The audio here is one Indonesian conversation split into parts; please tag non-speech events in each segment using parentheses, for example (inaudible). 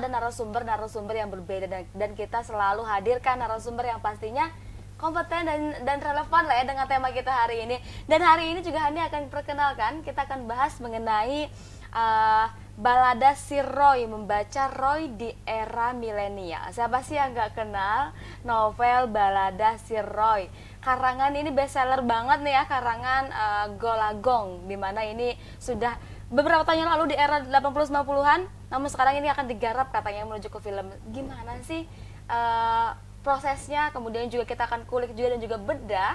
ada narasumber-narasumber yang berbeda dan, dan kita selalu hadirkan narasumber yang pastinya kompeten dan dan relevan lah ya dengan tema kita hari ini. Dan hari ini juga Hani akan perkenalkan kita akan bahas mengenai uh, balada si Roy membaca Roy di era milenial. Siapa sih yang nggak kenal novel balada si Roy? Karangan ini bestseller banget nih ya, karangan uh, Golagong, dimana ini sudah beberapa tahun yang lalu di era 80-90-an namun sekarang ini akan digarap katanya menuju ke film. Gimana sih uh, prosesnya? Kemudian juga kita akan kulik juga dan juga bedah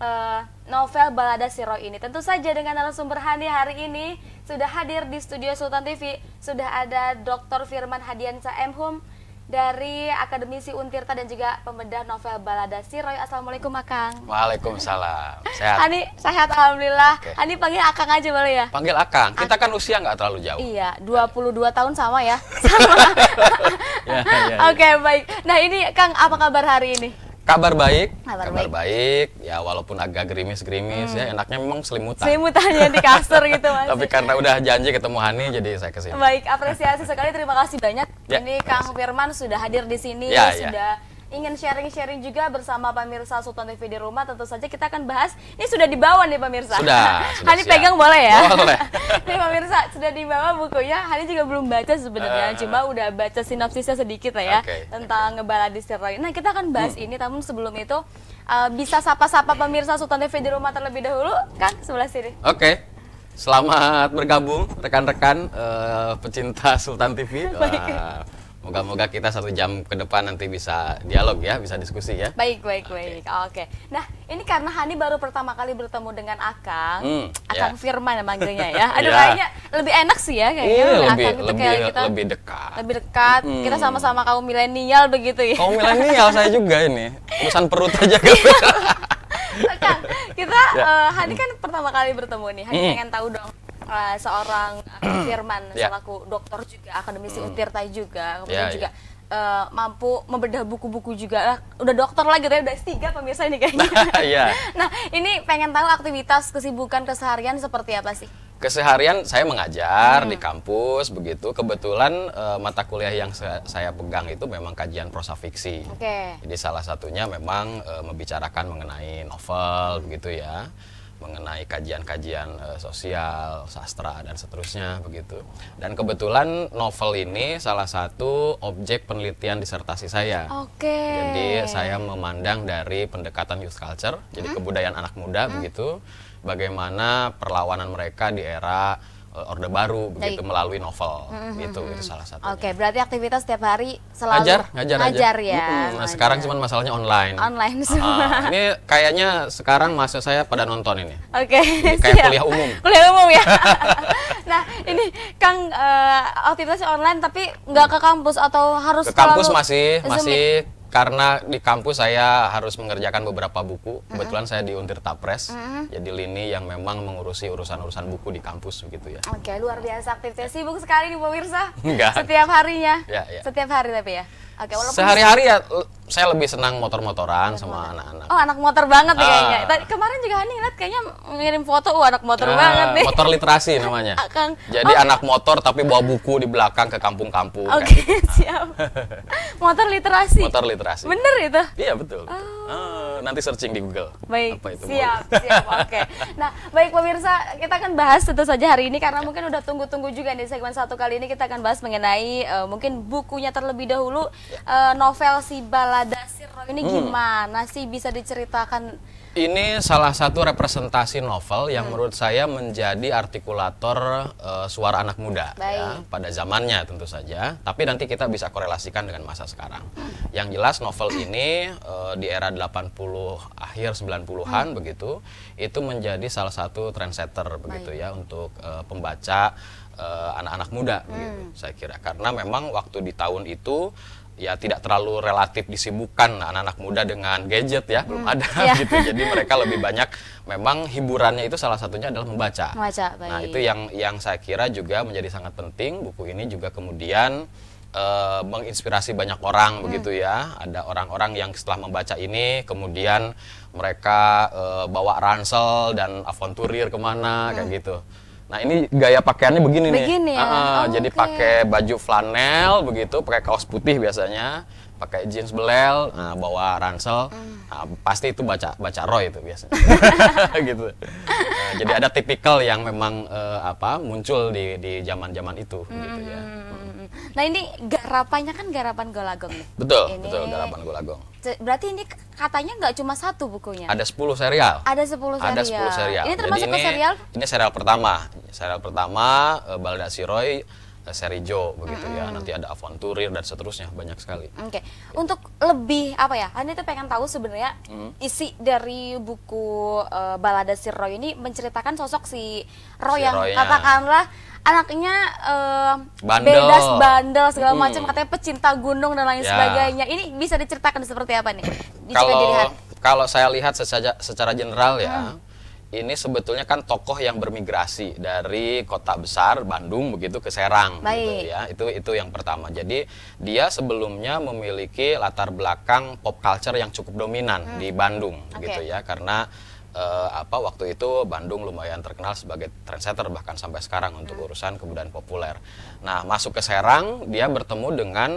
uh, novel Balada Siro ini. Tentu saja dengan narasumber Hani hari ini sudah hadir di studio Sultan TV sudah ada Dr. Firman Hadiansa M Hum dari Akademisi Untirta dan juga pembedah novel balada Siroy. Assalamualaikum Akang. Waalaikumsalam. (laughs) Sehat. Ani sehat alhamdulillah. Okay. Ani panggil Akang aja boleh ya? Panggil Akang. Kita Ak kan usia nggak terlalu jauh. Iya, 22 ya. tahun sama ya. (laughs) Sama. (laughs) ya, ya, ya. Oke, okay, baik. Nah, ini Kang apa kabar hari ini? Kabar baik, kabar, kabar baik. baik. Ya walaupun agak gerimis-gerimis ya, hmm. ya enaknya memang selimutan. Selimutannya di kasur gitu (laughs) Mas. Tapi karena udah janji ketemu Hani jadi saya kesini. Baik, apresiasi sekali terima kasih banyak. Ya, ini Kang Firman sudah hadir di sini ya, ya. sudah ya ingin sharing-sharing juga bersama pemirsa Sultan TV di rumah, tentu saja kita akan bahas. Ini sudah dibawa nih pemirsa. Sudah. (laughs) Hani pegang boleh ya? Boleh. (laughs) nih pemirsa sudah dibawa bukunya. Hani juga belum baca sebenarnya, uh, cuma udah baca sinopsisnya sedikit lah ya okay, tentang okay. ngebaladi steroid. Nah kita akan bahas hmm. ini, namun sebelum itu uh, bisa sapa-sapa pemirsa Sultan TV di rumah terlebih dahulu, kan sebelah sini. Oke. Okay. Selamat bergabung rekan-rekan uh, pecinta Sultan TV. (laughs) Wah. Moga-moga kita satu jam ke depan nanti bisa dialog ya, bisa diskusi ya. Baik, baik, baik. Oke. Okay. Nah, ini karena Hani baru pertama kali bertemu dengan Akang. Hmm, Akang yeah. Firman manggilnya ya. (laughs) Aduh, yeah. kayaknya lebih enak sih ya kayaknya. Yeah, lebih, gitu lebih, kayak kita lebih dekat. Lebih dekat. Hmm. Kita sama-sama kaum milenial begitu ya. Kaum milenial saya juga ini. Urusan perut aja (laughs) kan. kita yeah. Ya. uh, Hani kan pertama kali bertemu nih. Hani hmm. pengen tahu dong uh, seorang eh, (clears throat) Firman yeah. selaku dokter juga, akademisi mm. Tirta juga, kemudian yeah, juga yeah. Ya. Uh, mampu membedah buku-buku juga eh, udah dokter lagi gitu ya udah S3 pemirsa ini kayaknya. (laughs) yeah. (laughs) Nah, ini pengen tahu aktivitas kesibukan keseharian seperti apa sih? keseharian saya mengajar hmm. di kampus begitu kebetulan uh, mata kuliah yang saya, saya pegang itu memang kajian prosa fiksi okay. jadi salah satunya memang uh, membicarakan mengenai novel begitu ya mengenai kajian-kajian e, sosial, sastra dan seterusnya begitu. Dan kebetulan novel ini salah satu objek penelitian disertasi saya. Oke. Okay. Jadi saya memandang dari pendekatan youth culture, jadi mm-hmm. kebudayaan anak muda hmm? begitu, bagaimana perlawanan mereka di era Eh, orde baru hmm. begitu melalui novel hmm, hmm, itu hmm itu salah satu. Oke, okay, berarti aktivitas setiap hari selalu ngajar, ngajar, ngajar ya. hmm Nah, sekarang cuman masalahnya online. Online ah, semua. Uh, ini kayaknya sekarang masuk saya pada nonton ini. Oke. Okay, kayak kuliah umum. Kuliah umum ya. (laughs) nah, ini Kang uh, aktivitas online tapi nggak ke kampus atau harus ke kampus masih ya? masih karena di kampus saya harus mengerjakan beberapa buku. Kebetulan mm -hmm. saya diuntir Tapres, mm -hmm. jadi lini yang memang mengurusi urusan-urusan buku di kampus begitu ya. Oke, luar biasa aktifnya. Sibuk sekali nih pemirsa. Enggak. Setiap harinya. Ya, ya. Setiap hari tapi ya. Oke, walaupun sehari-hari ya saya lebih senang motor-motoran sama anak-anak. Oh, anak motor banget nih ah. kayaknya. Tadi kemarin juga Hani ngeliat kayaknya ngirim foto uh anak motor ah, banget nih. Motor literasi (laughs) namanya. Jadi oh. anak motor tapi bawa buku di belakang ke kampung-kampung. Oke, okay, gitu. siap. (laughs) motor literasi. Motor literasi literasi. Bener itu? Iya betul. Oh. Uh, nanti searching di Google. Baik. Apa itu siap, siap. Oke. Okay. Nah, baik pemirsa, kita akan bahas tentu saja hari ini karena mungkin udah tunggu-tunggu juga di segmen satu kali ini kita akan bahas mengenai uh, mungkin bukunya terlebih dahulu uh, novel si Balada Sirro ini hmm. gimana sih bisa diceritakan ini salah satu representasi novel yang hmm. menurut saya menjadi artikulator uh, suara anak muda ya pada zamannya tentu saja. Tapi nanti kita bisa korelasikan dengan masa sekarang. Hmm. Yang jelas novel ini uh, di era 80 akhir 90-an hmm. begitu itu menjadi salah satu trendsetter begitu ya untuk uh, pembaca anak-anak muda hmm. begitu saya kira karena memang waktu di tahun itu ya tidak terlalu relatif disibukkan anak-anak muda dengan gadget ya belum ada (laughs) yeah. gitu jadi mereka lebih banyak memang hiburannya itu salah satunya adalah membaca, membaca nah, baik. nah itu yang yang saya kira juga menjadi sangat penting buku ini juga kemudian e, menginspirasi banyak orang hmm. begitu ya. Ada orang-orang yang setelah membaca ini kemudian mereka e, bawa ransel dan avonturir kemana hmm. kayak gitu. Nah ini gaya pakaiannya begini, begini nih. Ya? Uh, oh, jadi okay. pakai baju flanel begitu, pakai kaos putih biasanya, pakai jeans belel, nah, bawa ransel, nah, pasti itu baca baca Roy itu biasanya. (laughs) gitu. Nah, jadi ada tipikal yang memang uh, apa muncul di di zaman zaman itu hmm. gitu ya. Hmm. Nah ini garapannya kan garapan Golagong nih. Betul, ini... betul garapan Golagong. Berarti ini katanya nggak cuma satu bukunya. Ada 10 serial. Ada 10 serial. Ada 10 serial. Ini termasuk Jadi ini, serial? Ini serial pertama. Serial pertama eh, Balda Siroy Eh, seri Serijo begitu mm -hmm. ya nanti ada Avanturir dan seterusnya banyak sekali. Oke okay. Ya. untuk lebih apa ya Anda itu pengen tahu sebenarnya mm -hmm. isi dari buku uh, Balada Sir Roy ini menceritakan sosok si Roy si yang katakanlah anaknya uh, bandel. bebas bandel segala hmm. macam katanya pecinta gunung dan lain yeah. sebagainya ini bisa diceritakan seperti apa nih? kalau dilihat. kalau saya lihat secara, secara general ya. Hmm ini sebetulnya kan tokoh yang bermigrasi dari kota besar Bandung begitu ke Serang gitu ya. Itu itu yang pertama. Jadi dia sebelumnya memiliki latar belakang pop culture yang cukup dominan hmm. di Bandung okay. gitu ya karena uh, apa waktu itu Bandung lumayan terkenal sebagai trendsetter bahkan sampai sekarang untuk hmm. urusan kebudayaan populer. Nah, masuk ke Serang dia bertemu dengan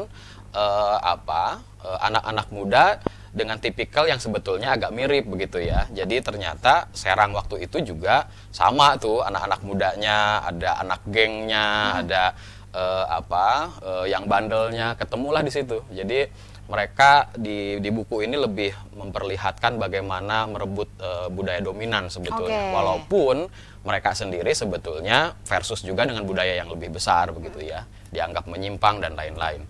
uh, apa eh, anak-anak uh, muda dengan tipikal yang sebetulnya agak mirip begitu ya. Jadi ternyata Serang waktu itu juga sama tuh anak-anak mudanya, ada anak gengnya, hmm. ada uh, apa uh, yang bandelnya, ketemulah di situ. Jadi mereka di, di buku ini lebih memperlihatkan bagaimana merebut uh, budaya dominan sebetulnya. Okay. Walaupun mereka sendiri sebetulnya versus juga dengan budaya yang lebih besar begitu ya, dianggap menyimpang dan lain-lain.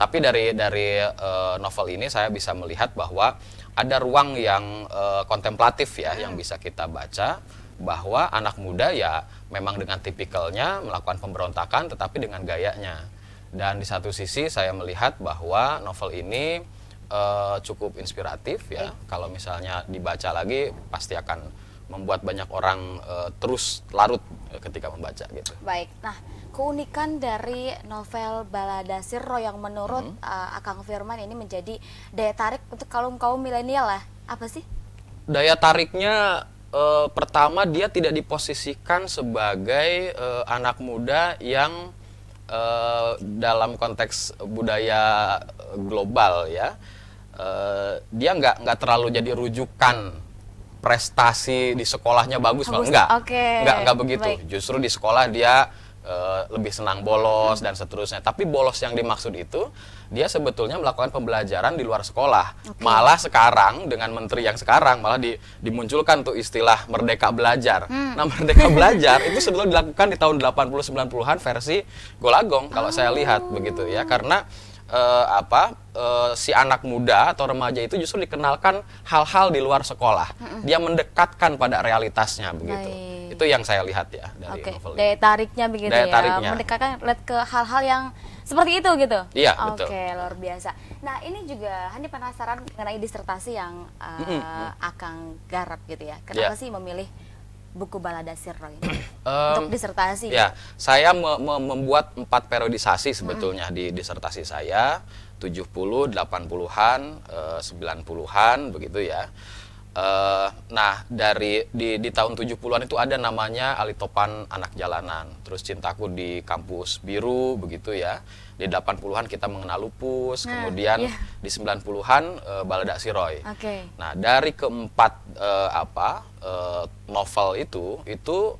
Tapi dari dari uh, novel ini saya bisa melihat bahwa ada ruang yang uh, kontemplatif ya hmm. yang bisa kita baca bahwa anak muda ya memang dengan tipikalnya melakukan pemberontakan tetapi dengan gayanya. Dan di satu sisi saya melihat bahwa novel ini uh, cukup inspiratif ya. hmm. Kalau misalnya dibaca lagi pasti akan membuat banyak orang uh, terus larut ketika membaca gitu. Baik. Nah, keunikan dari novel Balada Sirro yang menurut hmm. uh, Akang Firman ini menjadi daya tarik untuk kaum kaum milenial lah apa sih? Daya tariknya uh, pertama dia tidak diposisikan sebagai uh, anak muda yang uh, dalam konteks budaya global ya uh, dia nggak nggak terlalu jadi rujukan prestasi di sekolahnya bagus, bagus. enggak okay. enggak enggak begitu Baik. justru di sekolah dia Eh, lebih senang bolos dan seterusnya. Tapi bolos yang dimaksud itu dia sebetulnya melakukan pembelajaran di luar sekolah. Okay. Malah sekarang dengan menteri yang sekarang malah di, dimunculkan tuh istilah merdeka belajar. Hmm. Nah, merdeka belajar (laughs) itu sebetulnya dilakukan di tahun 80-90-an versi Golagong kalau saya lihat oh. begitu ya karena uh, apa uh, si anak muda atau remaja itu justru dikenalkan hal-hal di luar sekolah. Hmm. Dia mendekatkan pada realitasnya begitu. Baik itu yang saya lihat ya dari okay. novel tariknya begitu Daya ya. Tariknya. Mendekatkan lihat ke hal-hal yang seperti itu gitu. Iya, okay, betul. Oke, luar biasa. Nah, ini juga hanya penasaran mengenai disertasi yang uh, mm -hmm. Akang garap gitu ya. Kenapa yeah. sih memilih buku balada Sirro ini (clears throat) untuk disertasi? Ya, saya me me membuat empat periodisasi sebetulnya di disertasi saya 70, 80-an, eh, 90-an begitu ya. Uh, nah dari di, di tahun 70-an itu ada namanya Alitopan Anak Jalanan terus cintaku di kampus biru begitu ya di 80-an kita mengenal lupus nah, kemudian yeah. di 90-an uh, eh, Balada Siroy okay. nah dari keempat uh, apa uh, novel itu itu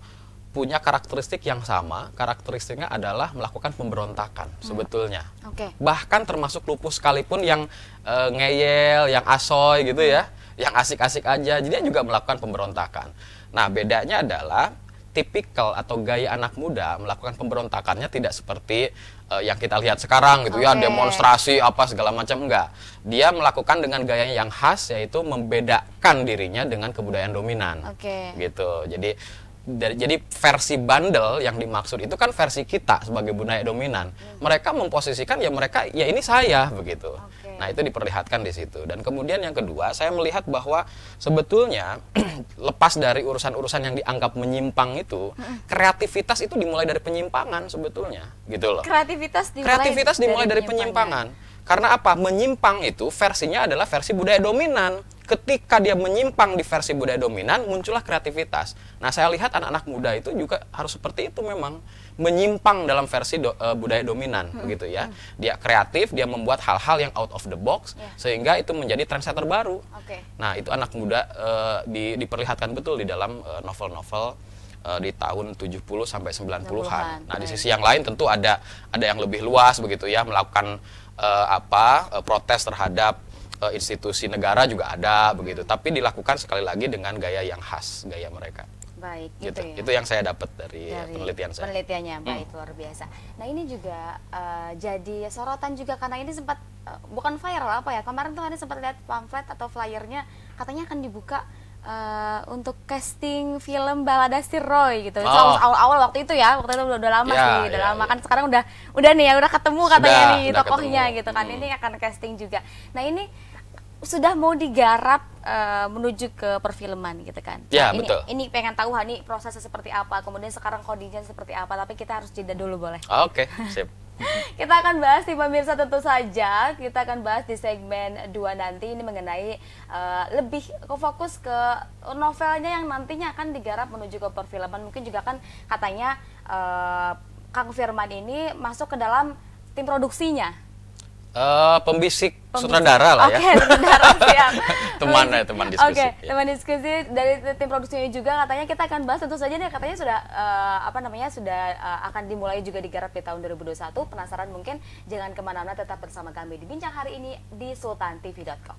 punya karakteristik yang sama karakteristiknya adalah melakukan pemberontakan hmm. sebetulnya okay. bahkan termasuk lupus sekalipun yang uh, ngeyel yang asoy gitu ya yang asik-asik aja. Jadi dia juga melakukan pemberontakan. Nah, bedanya adalah tipikal atau gaya anak muda melakukan pemberontakannya tidak seperti uh, yang kita lihat sekarang gitu okay. ya demonstrasi apa segala macam enggak. Dia melakukan dengan gaya yang khas yaitu membedakan dirinya dengan kebudayaan dominan. Okay. Gitu. Jadi dari, jadi versi bandel yang dimaksud itu kan versi kita sebagai budaya dominan. Hmm. Mereka memposisikan ya mereka ya ini saya begitu. Okay. Nah, itu diperlihatkan di situ. Dan kemudian yang kedua, saya melihat bahwa sebetulnya (clears throat) lepas dari urusan-urusan yang dianggap menyimpang itu, kreativitas itu dimulai dari penyimpangan sebetulnya, gitu loh. Kreativitas dimulai Kreativitas dimulai dari, dari penyimpangan. Karena apa? Menyimpang itu versinya adalah versi budaya dominan ketika dia menyimpang di versi budaya dominan muncullah kreativitas. Nah, saya lihat anak-anak muda itu juga harus seperti itu memang menyimpang dalam versi do, uh, budaya dominan hmm. begitu ya. Hmm. Dia kreatif, dia membuat hal-hal yang out of the box yeah. sehingga itu menjadi trendsetter baru. Okay. Nah, itu anak muda uh, di, diperlihatkan betul di dalam eh, novel-novel uh, di tahun 70 sampai 90-an. 90 nah, di sisi yang lain tentu ada ada yang lebih luas begitu ya melakukan uh, apa uh, protes terhadap uh, institusi negara juga ada begitu, tapi dilakukan sekali lagi dengan gaya yang khas, gaya mereka. Baik, gitu. gitu ya. Itu yang saya dapat dari, dari penelitian saya. Penelitiannya, hmm. baik luar biasa. Nah ini juga uh, jadi sorotan juga karena ini sempat uh, bukan viral apa ya? Kemarin tuh ada sempat lihat pamflet atau flyernya katanya akan dibuka uh, untuk casting film balada Sir Roy gitu. Itu ah. awal-awal waktu itu ya, waktu itu udah, udah lama ya, sih, ya, udah ya, lama ya. kan sekarang udah udah nih ya udah ketemu katanya nih tokohnya ketemu. gitu kan. Hmm. Ini akan casting juga. Nah, ini sudah mau digarap Eh, menuju ke perfilman gitu kan. Ya, nah, ini, betul. Ini pengen tahu Hani prosesnya seperti apa, kemudian sekarang kondisinya seperti apa, tapi kita harus jeda dulu boleh. Oke, okay, sip. (laughs) kita akan bahas di pemirsa tentu saja, kita akan bahas di segmen 2 nanti ini mengenai uh, lebih fokus ke novelnya yang nantinya akan digarap menuju ke perfilman. Mungkin juga kan katanya uh, Kang Firman ini masuk ke dalam tim produksinya Eh, pembisik, pembisik sutradara lah ya. Oke, sutradara (laughs) siap. teman ya, teman diskusi. Oke, okay, ya. teman diskusi dari tim produksinya juga katanya kita akan bahas tentu saja nih katanya sudah uh, apa namanya sudah uh, akan dimulai juga digarap di tahun 2021. Penasaran mungkin jangan kemana-mana tetap bersama kami di bincang hari ini di sultantv.com.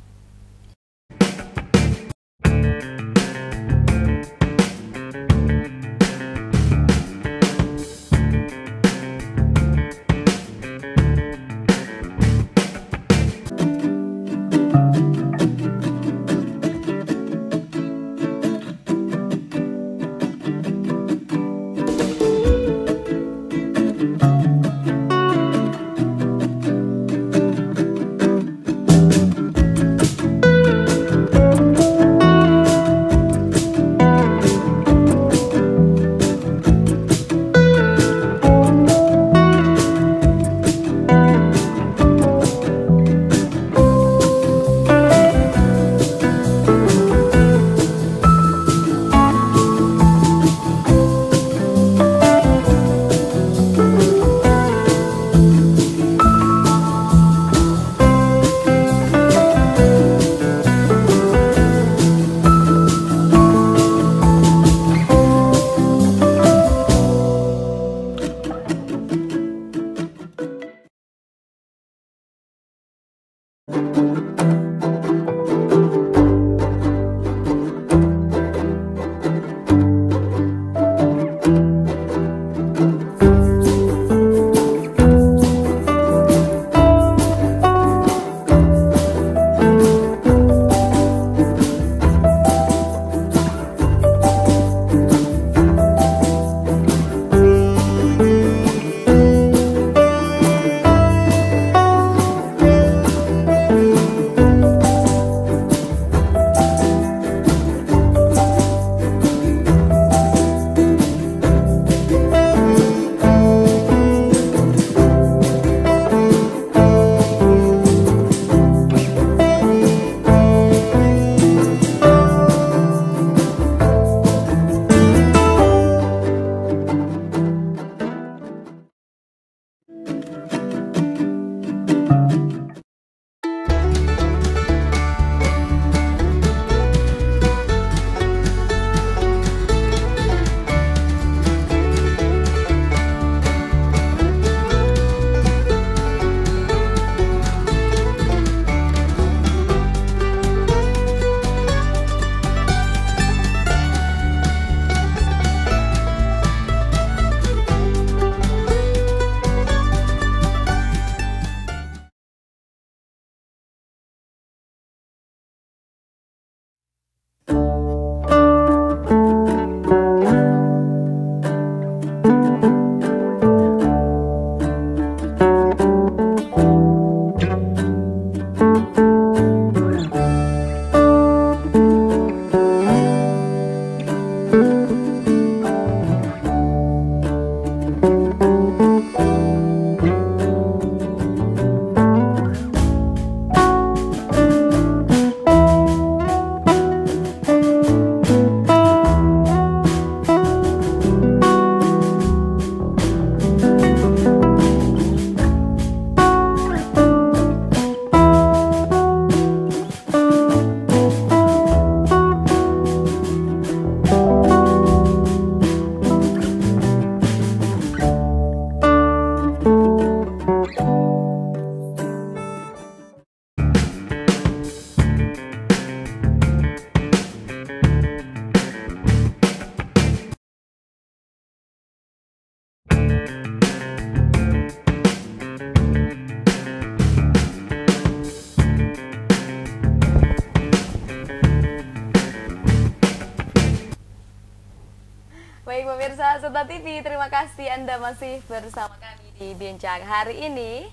masih bersama kami di Bincang hari ini.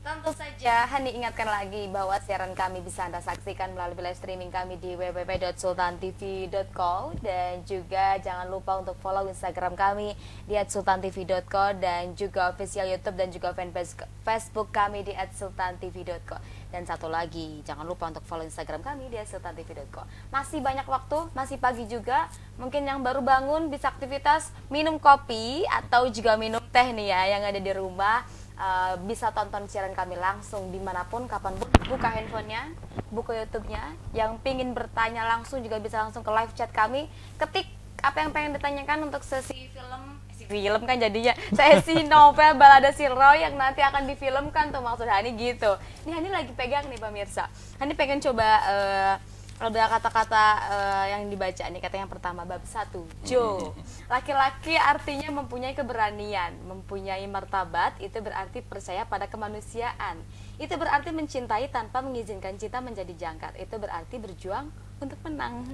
Tentu saja, Hani ingatkan lagi bahwa siaran kami bisa Anda saksikan melalui live streaming kami di www.sultantv.co dan juga jangan lupa untuk follow Instagram kami di @sultantv.co dan juga official YouTube dan juga fanpage Facebook kami di @sultantv.co. Dan satu lagi, jangan lupa untuk follow Instagram kami di @sultantv.co. Masih banyak waktu, masih pagi juga. Mungkin yang baru bangun bisa aktivitas minum kopi atau juga minum teh nih ya yang ada di rumah uh, bisa tonton siaran kami langsung dimanapun kapan buka handphonenya buka YouTube-nya yang pingin bertanya langsung juga bisa langsung ke live chat kami ketik apa yang pengen ditanyakan untuk sesi film eh, film kan jadinya (laughs) sesi novel balada si Roy yang nanti akan difilmkan tuh maksud Hani gitu. Ini Hani lagi pegang nih pemirsa. Hani pengen coba uh, ada kata-kata uh, yang dibaca nih kata yang pertama bab satu Jo (laughs) laki-laki artinya mempunyai keberanian mempunyai martabat itu berarti percaya pada kemanusiaan itu berarti mencintai tanpa mengizinkan cinta menjadi jangkar itu berarti berjuang untuk menang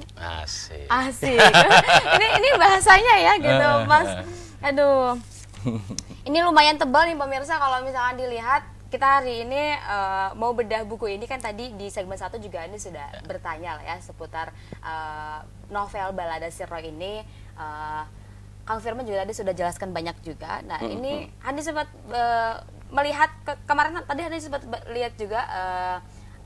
asik asik (laughs) ini ini bahasanya ya gitu mas (laughs) aduh ini lumayan tebal nih pemirsa kalau misalkan dilihat kita hari ini uh, mau bedah buku ini kan tadi di segmen satu juga ini sudah ya. bertanya lah ya seputar uh, novel Balada Sirro ini uh, Kang Firman juga tadi sudah jelaskan banyak juga. Nah, hmm, ini hmm. Andi sempat uh, melihat ke kemarin tadi Andi sempat lihat juga uh,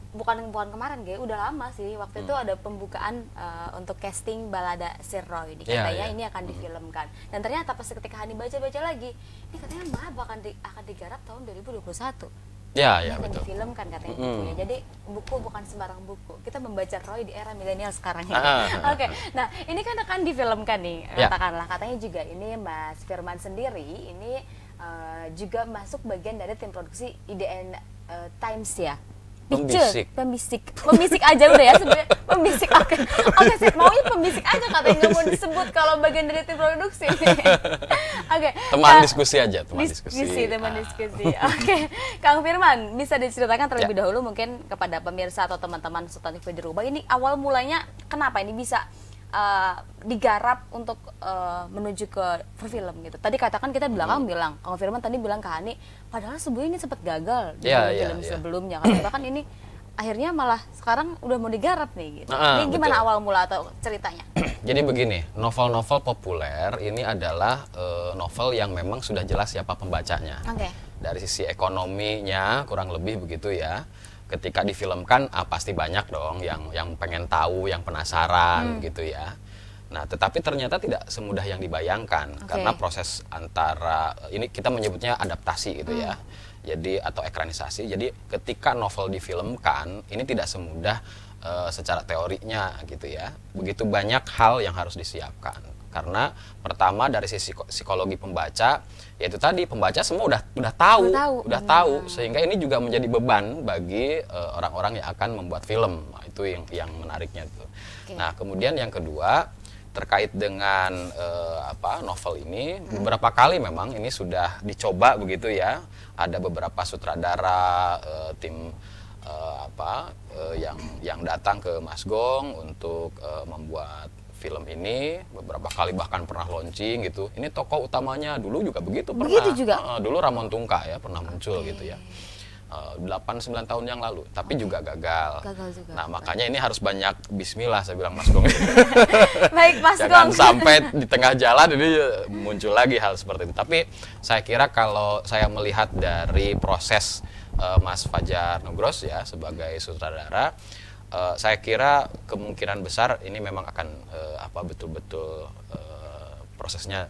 bukan bukan kemarin gue udah lama sih waktu hmm. itu ada pembukaan uh, untuk casting balada Roy di katanya yeah, yeah. ini akan hmm. difilmkan hmm. dan ternyata pas ketika Hani baca-baca lagi ini katanya mah akan di, akan digarap tahun 2021 Ya, ya, betul. Film kan katanya mm. ya. Jadi buku bukan sembarang buku. Kita membaca Roy di era milenial sekarang ini. Ah. ah, ah, ah. Oke. Okay. Nah, ini kan akan difilmkan nih. Ya. Katakanlah katanya juga ini Mas Firman sendiri ini uh, juga masuk bagian dari tim produksi IDN uh, eh, Times ya pembisik pembisik pembisik aja udah ya sebenarnya pembisik oke okay. oke okay, maunya pembisik aja katanya nggak mau disebut kalau bagian dari tim produksi (laughs) oke okay. teman nah, diskusi aja teman diskusi, diskusi teman ah. diskusi oke okay. kang firman bisa diceritakan terlebih ya. dahulu mungkin kepada pemirsa atau teman-teman Sultan TV rumah ini awal mulanya kenapa ini bisa uh, digarap untuk uh, menuju ke film gitu. Tadi katakan kita belakang hmm. bilang, kalau Firman tadi bilang ke Hani, padahal sebelumnya ini sempat gagal di yeah, film, yeah, film yeah. sebelumnya. Karena (clears throat) bahkan ini akhirnya malah sekarang udah mau digarap nih gitu. Uh, ini gimana betul. awal mula atau ceritanya? (clears throat) Jadi begini, novel-novel populer ini adalah uh, novel yang memang sudah jelas siapa pembacanya. Okay. Dari sisi ekonominya kurang lebih begitu ya ketika difilmkan ah, pasti banyak dong yang yang pengen tahu, yang penasaran hmm. gitu ya. Nah, tetapi ternyata tidak semudah yang dibayangkan okay. karena proses antara eh, ini kita menyebutnya adaptasi gitu ya. hmm. ya. Jadi atau ekranisasi. Jadi ketika novel difilmkan, ini tidak semudah uh, secara teorinya gitu ya. Begitu banyak hal yang harus disiapkan. Karena pertama dari sisi psikologi pembaca yaitu tadi pembaca semua udah udah tahu, udah tahu, udah tahu hmm. sehingga ini juga menjadi beban bagi eh, orang-orang uh, yang akan membuat film. Nah, itu yang yang menariknya itu. Okay. Nah, kemudian yang kedua terkait dengan uh, apa novel ini hmm. beberapa kali memang ini sudah dicoba begitu ya. Ada beberapa sutradara uh, tim uh, apa uh, yang yang datang ke Mas Gong untuk uh, membuat film ini beberapa kali bahkan pernah launching gitu. Ini tokoh utamanya dulu juga begitu pernah. Begitu juga. Uh, dulu Ramon Tungka ya pernah muncul gitu ya. Eh, delapan sembilan tahun yang lalu, tapi okay. juga gagal. Gagal juga. Nah makanya ini harus banyak Bismillah saya bilang Mas Gong. (laughs) Baik Mas Jangan sampai di tengah jalan ini eh, muncul lagi hal seperti itu. Tapi saya kira kalau saya melihat dari proses uh, Mas Fajar Nugros ya sebagai sutradara Eh, saya kira kemungkinan besar ini memang akan uh, apa betul-betul uh, prosesnya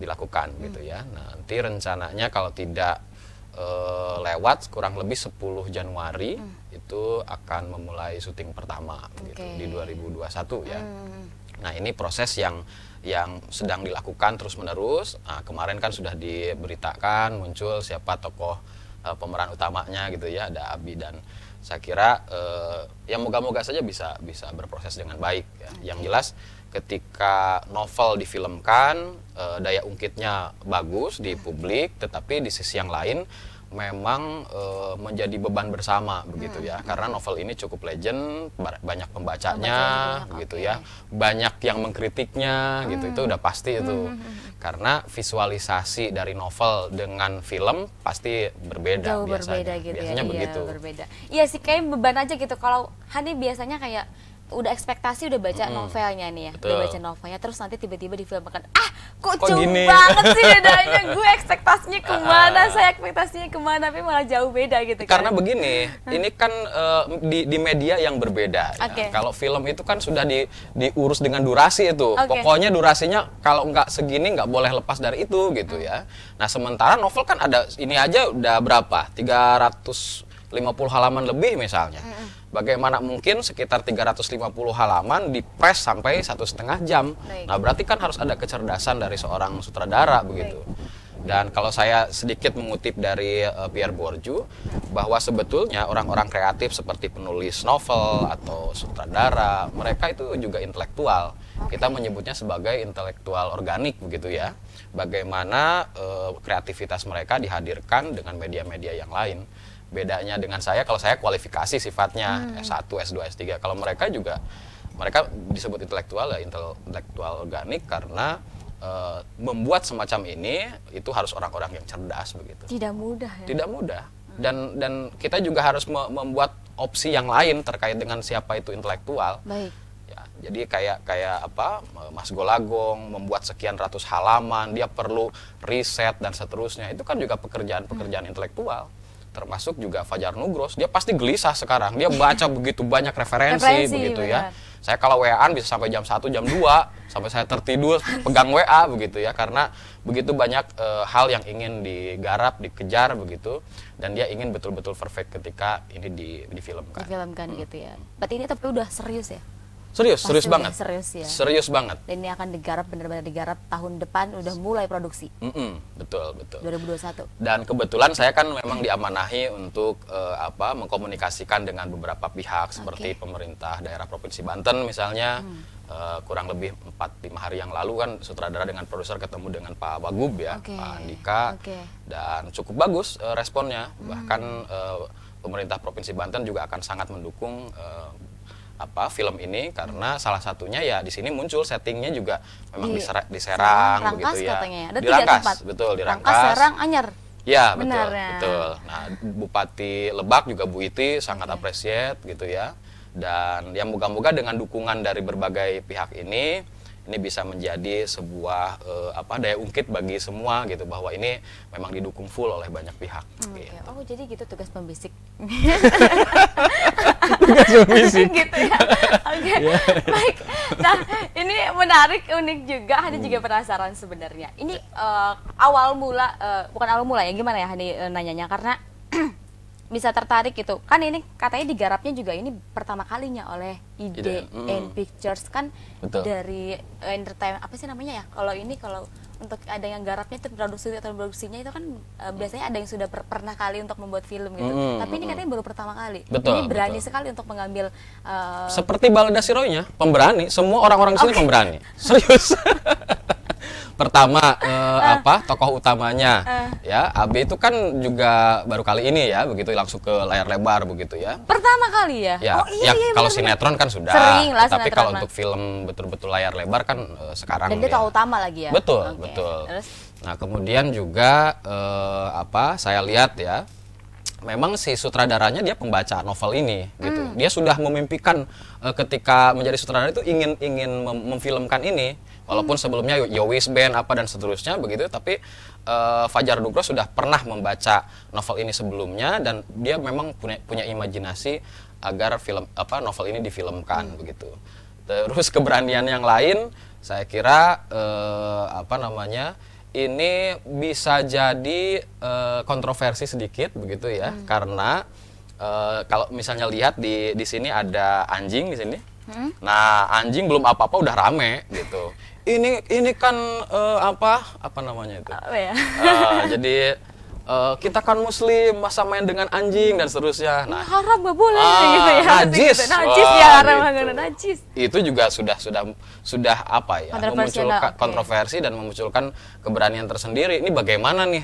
dilakukan hmm. gitu ya. Nah, nanti rencananya kalau tidak uh, lewat kurang lebih 10 Januari hmm. itu akan memulai syuting pertama okay. gitu di 2021 ya. Hmm. Nah, ini proses yang yang sedang dilakukan terus-menerus. Nah, kemarin kan sudah diberitakan muncul siapa tokoh uh, pemeran utamanya gitu ya, ada Abi dan saya kira eh, yang moga-moga saja bisa bisa berproses dengan baik ya. yang jelas ketika novel difilmkan eh, daya ungkitnya bagus di iya. publik tetapi di sisi yang lain memang e, menjadi beban bersama begitu hmm. ya karena novel ini cukup legend banyak pembacanya, pembacanya gitu okay. ya banyak yang mengkritiknya gitu. hmm. gitu itu udah pasti itu hmm. hmm, hmm karena visualisasi dari novel dengan film pasti berbeda Jauh biasanya. berbeda gitu ya. biasanya ya. begitu. Iya, berbeda. Iya sih kayak beban aja gitu kalau Hani biasanya kayak udah ekspektasi udah baca -hmm. novelnya nih ya, Betul. udah baca novelnya terus nanti tiba-tiba makan ah kok, kok jauh gini? banget sih bedanya (laughs) gue ekspektasinya kemana uh, saya ekspektasinya kemana tapi malah jauh beda gitu kan. karena begini ini kan uh, di, di media yang berbeda okay. ya. kalau film itu kan sudah di, diurus dengan durasi itu okay. pokoknya durasinya kalau nggak segini nggak boleh lepas dari itu gitu hmm. ya nah sementara novel kan ada ini aja udah berapa 350 halaman lebih misalnya hmm bagaimana mungkin sekitar 350 halaman di press sampai satu setengah jam. Baik. Nah berarti kan harus ada kecerdasan dari seorang sutradara Baik. begitu. Dan kalau saya sedikit mengutip dari uh, Pierre Bourdieu bahwa sebetulnya orang-orang kreatif seperti penulis novel atau sutradara, mereka itu juga intelektual. Kita menyebutnya sebagai intelektual organik begitu ya. Bagaimana uh, kreativitas mereka dihadirkan dengan media-media yang lain bedanya dengan saya kalau saya kualifikasi sifatnya hmm. S1, S2, S3. Kalau mereka juga mereka disebut intelektual ya intelektual organik karena uh, membuat semacam ini itu harus orang-orang yang cerdas begitu. Tidak mudah ya. Tidak mudah. Hmm. Dan dan kita juga harus me membuat opsi yang lain terkait dengan siapa itu intelektual. Baik. Ya, jadi kayak kayak apa Mas Golagong membuat sekian ratus halaman, dia perlu riset dan seterusnya. Itu kan juga pekerjaan-pekerjaan hmm. intelektual termasuk juga Fajar Nugros dia pasti gelisah sekarang dia baca (laughs) begitu banyak referensi, referensi begitu ya ya saya kalau wa bisa sampai jam 1, jam 2 sampai saya tertidur pegang WA begitu ya karena begitu banyak e, hal yang ingin digarap, dikejar begitu dan dia ingin betul-betul perfect ketika ini di difilmkan. Difilmkan hmm. gitu ya. Berarti ini tapi udah serius ya? Serius, Pasti serius ya, banget. Serius ya. Serius banget. Dan ini akan digarap benar-benar digarap tahun depan udah mulai produksi. Mm -mm, betul, betul. 2021. Dan kebetulan saya kan memang diamanahi untuk uh, apa mengkomunikasikan dengan beberapa pihak seperti okay. pemerintah daerah Provinsi Banten misalnya. Hmm. Uh, kurang lebih 4-5 hari yang lalu kan sutradara dengan produser ketemu dengan Pak Wagub ya, okay. Pak Andika. Okay. Dan cukup bagus uh, responnya. Hmm. Bahkan uh, pemerintah Provinsi Banten juga akan sangat mendukung uh, apa film ini karena salah satunya ya di sini muncul settingnya juga memang di, diserang, diserang rangkas begitu ya. Katanya. Ada ya. di rangkas, betul di rangkas. Rangkas, Serang, Anyar. Ya, betul, ya. betul. Nah, Bupati Lebak juga Bu Iti sangat yeah. appreciate gitu ya. Dan yang moga-moga dengan dukungan dari berbagai pihak ini ini bisa menjadi sebuah uh, apa daya ungkit bagi semua gitu bahwa ini memang didukung full oleh banyak pihak. Hmm, gitu. Oh jadi gitu tugas pembisik. (laughs) tugas (laughs) misi gitu ya oke okay. (laughs) yeah. baik nah ini menarik unik juga Hani juga penasaran sebenarnya ini uh, awal mula uh, bukan awal mula ya gimana ya Hani uh, eh, nanyanya karena (clears throat) bisa tertarik gitu kan ini katanya digarapnya juga ini pertama kalinya oleh ide, Mm. and pictures kan Betul. dari entertainment apa sih namanya ya kalau ini kalau untuk ada yang garapnya itu produksi atau produksinya itu kan uh, biasanya ada yang sudah per pernah kali untuk membuat film gitu. Mm, Tapi ini katanya baru pertama kali. Betul. Ini berani betul. sekali untuk mengambil. Uh... Seperti Balda Sironya, pemberani. Semua orang-orang okay. sini oh. pemberani. Serius. (laughs) pertama eh, ah. apa tokoh utamanya ah. ya AB itu kan juga baru kali ini ya begitu langsung ke layar lebar begitu ya Pertama kali ya? ya oh iya, ya iya kalau bener. sinetron kan sudah Sering lah tapi kalau untuk film betul-betul layar lebar kan uh, sekarang Dan dia ya. tokoh utama lagi ya? Betul, okay. betul. Terus? Nah, kemudian juga eh, apa? Saya lihat ya, memang si sutradaranya dia pembaca novel ini gitu. Hmm. Dia sudah memimpikan uh, ketika menjadi sutradara itu ingin ingin mem- memfilmkan ini Walaupun sebelumnya Yowis Band apa dan seterusnya begitu, tapi uh, Fajar Nugro sudah pernah membaca novel ini sebelumnya dan dia memang punya punya imajinasi agar film apa novel ini difilmkan hmm. begitu. Terus keberanian yang lain, saya kira uh, apa namanya? ini bisa jadi uh, kontroversi sedikit begitu ya hmm. karena uh, kalau misalnya lihat di di sini ada anjing di sini hmm? nah anjing belum apa apa udah rame gitu ini ini kan uh, apa apa namanya itu? Oh, ya. uh, (laughs) jadi uh, kita kan muslim masa main dengan anjing dan seterusnya. Nah, haram gak boleh uh, gitu ya. Najis. Gitu. Najis Wah, ya, haram gitu. najis. Itu juga sudah sudah sudah apa ya? memunculkan okay. kontroversi dan memunculkan keberanian tersendiri. Ini bagaimana nih?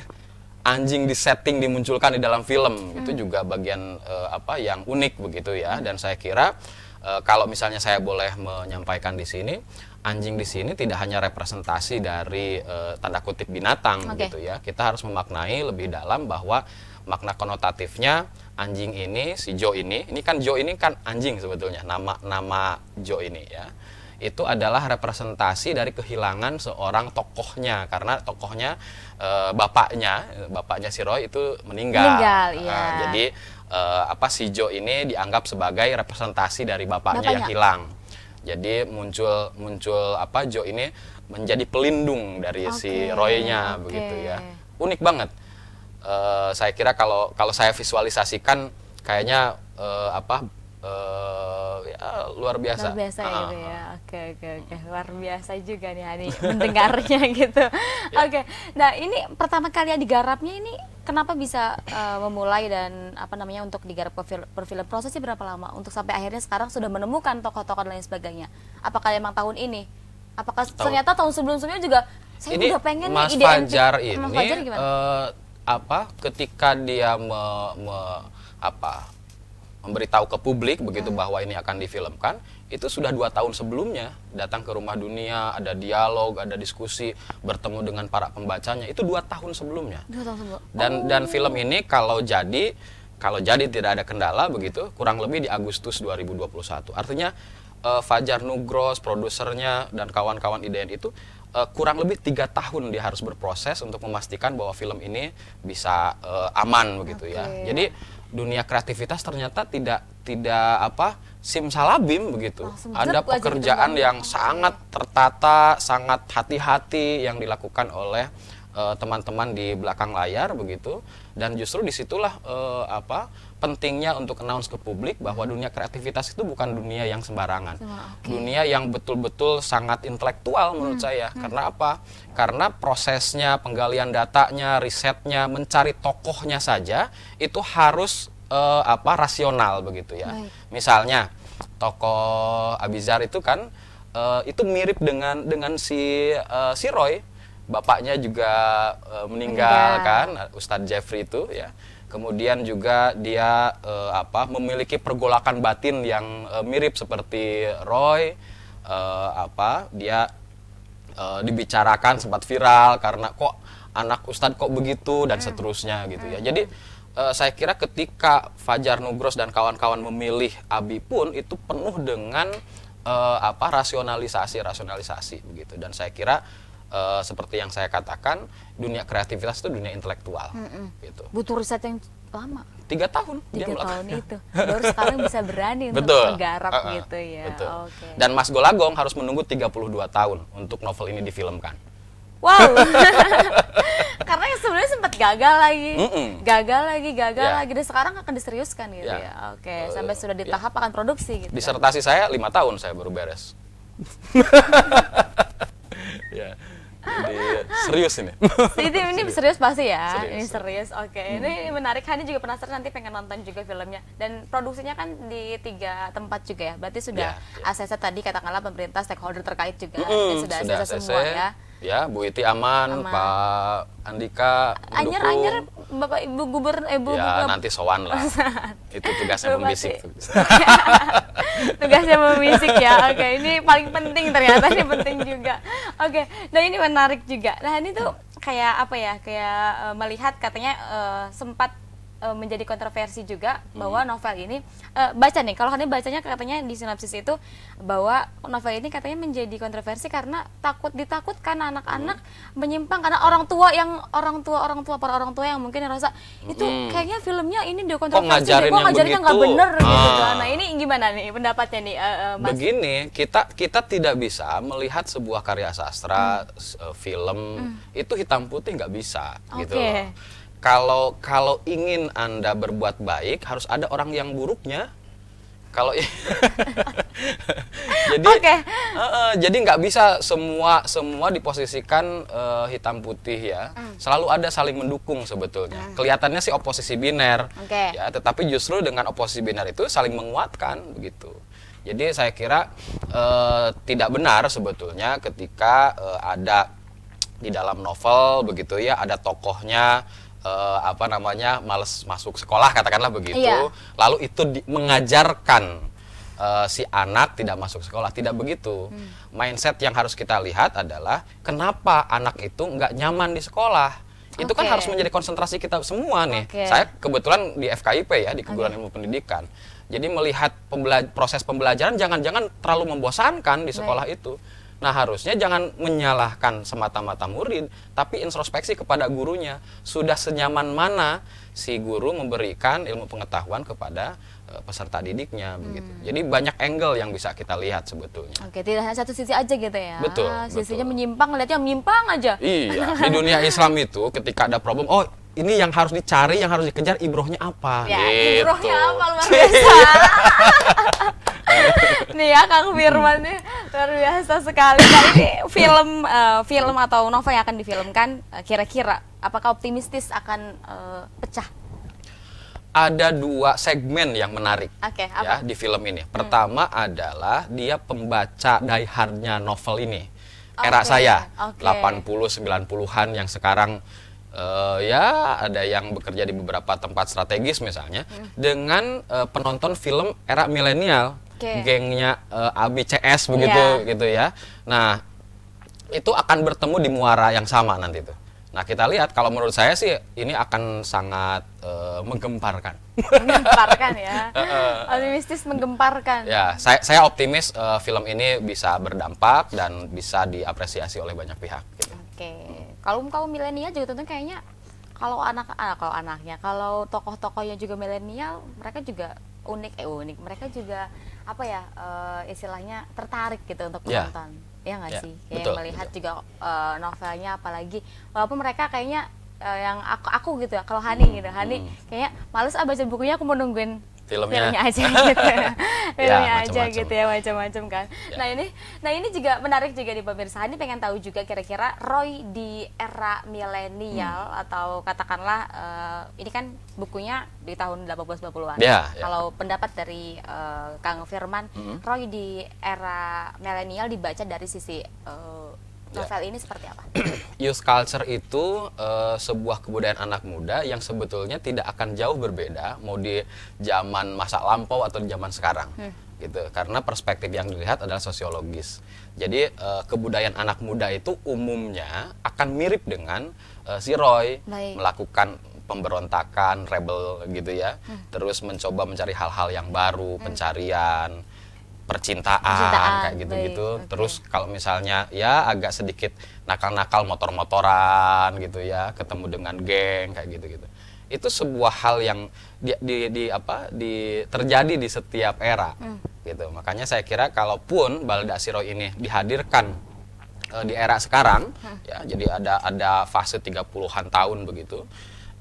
Anjing disetting dimunculkan di dalam film hmm. itu juga bagian uh, apa yang unik begitu ya dan saya kira uh, kalau misalnya saya boleh menyampaikan di sini anjing di sini tidak hanya representasi dari uh, tanda kutip binatang okay. gitu ya. Kita harus memaknai lebih dalam bahwa makna konotatifnya anjing ini si Jo ini, ini kan Jo ini kan anjing sebetulnya nama nama Jo ini ya. Itu adalah representasi dari kehilangan seorang tokohnya karena tokohnya e, bapaknya, bapaknya si Roy itu meninggal. Meninggal, nah, iya. jadi Uh, apa si Jo ini dianggap sebagai representasi dari bapaknya, bapaknya. yang hilang jadi muncul muncul apa Jo ini menjadi pelindung dari okay. si Roy-nya okay. begitu ya. Unik banget. Uh, saya kira kalau kalau saya visualisasikan kayaknya uh, apa uh, ya, luar biasa. Luar biasa uh, gitu ya. Ah. Oke oke oke. Hmm. Luar biasa juga nih Hani (laughs) mendengarnya (laughs) gitu. Yeah. Oke. Okay. Nah, ini pertama kali yang digarapnya ini kenapa bisa uh, memulai dan apa namanya untuk digarap ke film, perfilm prosesnya berapa lama untuk sampai akhirnya sekarang sudah menemukan tokoh-tokoh dan lain sebagainya. Apakah emang tahun ini? Apakah tahun. ternyata tahun sebelum-sebelumnya juga saya ini juga pengen Mas ide Fajar ini Mas Fajar gimana? Uh, apa ketika dia me, me apa memberitahu ke publik begitu hmm. bahwa ini akan difilmkan itu sudah dua tahun sebelumnya datang ke rumah dunia ada dialog ada diskusi bertemu dengan para pembacanya itu dua tahun sebelumnya dua tahun sebelum. dan oh. dan film ini kalau jadi kalau jadi tidak ada kendala begitu kurang lebih di Agustus 2021 artinya uh, Fajar Nugros produsernya dan kawan-kawan IDN itu uh, kurang lebih tiga tahun dia harus berproses untuk memastikan bahwa film ini bisa uh, aman begitu okay. ya. Jadi dunia kreativitas ternyata tidak tidak apa simsalabim begitu. Langsung Ada pekerjaan yang sangat tertata, sangat hati-hati yang dilakukan oleh eh, teman-teman uh, di belakang layar begitu dan justru disitulah uh, apa pentingnya untuk announce ke publik bahwa dunia kreativitas itu bukan dunia yang sembarangan. Okay. Dunia yang betul-betul sangat intelektual menurut hmm, saya. Hmm. Karena apa? Karena prosesnya, penggalian datanya, risetnya, mencari tokohnya saja itu harus uh, apa rasional begitu ya. Baik. Misalnya tokoh Abizar itu kan uh, itu mirip dengan dengan si uh, si Roy, bapaknya juga meninggal, meninggal kan Ustadz Jeffrey itu ya kemudian juga dia uh, apa memiliki pergolakan batin yang uh, mirip seperti Roy uh, apa dia uh, dibicarakan sempat viral karena kok anak Ustadz kok begitu dan hmm. seterusnya gitu ya hmm. jadi uh, saya kira ketika Fajar Nugros dan kawan-kawan memilih Abi pun itu penuh dengan uh, apa rasionalisasi rasionalisasi begitu dan saya kira e, seperti yang saya katakan dunia kreativitas itu dunia intelektual mm -mm. gitu butuh riset yang lama tiga tahun tiga tahun itu baru sekarang bisa berani untuk menggarap uh -uh. gitu ya betul. Okay. dan Mas Golagong harus menunggu 32 tahun untuk novel ini difilmkan wow (laughs) (laughs) karena yang sebenarnya sempat gagal lagi mm -mm. gagal lagi gagal yeah. lagi dan sekarang akan diseriuskan gitu yeah. ya oke okay. sampai sudah di ya. tahap yeah. akan produksi gitu disertasi saya lima tahun saya baru beres (laughs) yeah. Jadi, serius ini. Jadi (laughs) ini serius pasti ya. Serius. Ini serius. Oke. Okay. Hmm. Ini menarik. Hani juga penasaran nanti pengen nonton juga filmnya. Dan produksinya kan di tiga tempat juga ya. Berarti sudah ya, ya. ACC tadi katakanlah pemerintah stakeholder terkait juga. -hmm. sudah, sudah ACC semua ya ya Bu Iti aman, aman. Pak Andika anyer anyer Bapak Ibu Gubernur eh, ibu Bu, ya, Bapak. nanti sowan lah. (laughs) Itu tugasnya membisik. (laughs) tugasnya memisik ya. Oke, ini paling penting ternyata ini penting juga. Oke, nah ini menarik juga. Nah, ini tuh kayak apa ya? Kayak uh, melihat katanya uh, sempat uh, menjadi kontroversi juga hmm. bahwa novel ini uh, baca nih kalau katanya bacanya katanya di sinopsis itu bahwa novel ini katanya menjadi kontroversi karena takut ditakutkan anak-anak hmm. menyimpang karena orang tua yang orang tua orang tua para orang tua yang mungkin ngerasa itu hmm. kayaknya filmnya ini dia kontroversi deh, ngajarin ngajarinnya nggak bener gitu. ah. gitu Nah ini gimana nih pendapatnya nih uh, uh, Mas? Begini kita kita tidak bisa melihat sebuah karya sastra hmm. film hmm. itu hitam putih nggak bisa okay. gitu kalau kalau ingin anda berbuat baik harus ada orang yang buruknya kalau (laughs) jadi okay. uh, uh, jadi nggak bisa semua semua diposisikan uh, hitam putih ya mm. selalu ada saling mendukung sebetulnya mm. kelihatannya sih oposisi biner okay. ya tetapi justru dengan oposisi biner itu saling menguatkan begitu jadi saya kira uh, tidak benar sebetulnya ketika uh, ada di dalam novel begitu ya ada tokohnya uh, apa namanya males masuk sekolah katakanlah begitu iya. lalu itu di, mengajarkan uh, si anak tidak masuk sekolah tidak begitu hmm. mindset yang harus kita lihat adalah kenapa anak itu nggak nyaman di sekolah itu okay. kan harus menjadi konsentrasi kita semua nih okay. saya kebetulan di FKIP ya di keguruan okay. ilmu pendidikan jadi melihat pembelaj- proses pembelajaran jangan-jangan terlalu membosankan di sekolah Baik. itu Nah harusnya jangan menyalahkan semata-mata murid, tapi introspeksi kepada gurunya. Sudah senyaman mana si guru memberikan ilmu pengetahuan kepada eh, peserta didiknya hmm. begitu. Jadi banyak angle yang bisa kita lihat sebetulnya. Oke, tidak hanya satu sisi aja gitu ya. Betul. Ah, sisinya betul. menyimpang, lihatnya menyimpang aja. Iya, (laughs) di dunia Islam itu ketika ada problem, oh ini yang harus dicari, yang harus dikejar, ibrohnya apa? Ya, gitu. ibrohnya apa luar (laughs) biasa. (laughs) (laughs) nih ya Kang Firman nih luar biasa sekali. Nah, ini film uh, film atau novel yang akan difilmkan eh, kira-kira uh, apakah optimistis akan uh, pecah? Ada dua segmen yang menarik okay, ya, apa? di film ini. Hmm. Pertama hmm. adalah dia pembaca diehardnya novel ini. Era okay, saya okay. 80 90-an yang sekarang uh, ya ada yang bekerja di beberapa tempat strategis misalnya hmm. dengan uh, penonton film era milenial okay. gengnya uh, eh, ABCS begitu yeah. gitu ya. Nah, itu akan bertemu di muara yang sama nanti itu. Nah, kita lihat kalau menurut saya sih ini akan sangat uh, menggemparkan. Menggemparkan ya. (laughs) Optimistis menggemparkan. Ya, saya saya optimis uh, film ini bisa berdampak dan bisa diapresiasi oleh banyak pihak gitu. Oke. Okay. Hmm. Kalau kaum milenial juga tentu kayaknya kalau anak ah, kalau anaknya kalau tokoh-tokohnya juga milenial mereka juga unik eh unik mereka juga apa ya uh, istilahnya tertarik gitu untuk yeah. menonton ya iya nggak yeah. sih kayak betul, melihat betul. juga uh, novelnya apalagi walaupun mereka kayaknya uh, yang aku aku gitu ya kalau Hani hmm. gitu Hani hmm. kayaknya males ah baca bukunya aku mau nungguin filmnya, filmnya aja (laughs) gitu ya. ya filmnya ya, aja gitu ya macam-macam kan ya. nah ini nah ini juga menarik juga di pemirsa ini pengen tahu juga kira-kira Roy di era milenial hmm. atau katakanlah uh, ini kan bukunya di tahun 1990-an ya, ya. kalau pendapat dari uh, Kang Firman hmm. Roy di era milenial dibaca dari sisi uh, Ya. novel ya. ini seperti apa? (clears throat) Youth culture itu uh, sebuah kebudayaan anak muda yang sebetulnya tidak akan jauh berbeda mau di zaman masa lampau atau di zaman sekarang. Hmm. gitu karena perspektif yang dilihat adalah sosiologis. Jadi uh, kebudayaan anak muda itu umumnya akan mirip dengan uh, si Roy Baik. melakukan pemberontakan, rebel gitu ya. Hmm. Terus mencoba mencari hal-hal yang baru, hmm. pencarian percintaan, percintaan kayak gitu-gitu. Okay. Terus kalau misalnya ya agak sedikit nakal-nakal motor-motoran gitu ya, ketemu dengan geng kayak gitu-gitu. Itu sebuah hal yang di, di, di apa di terjadi di setiap era hmm. gitu. Makanya saya kira kalaupun Balda Siro ini dihadirkan eh, di era sekarang hmm. ya jadi ada ada fase 30-an tahun begitu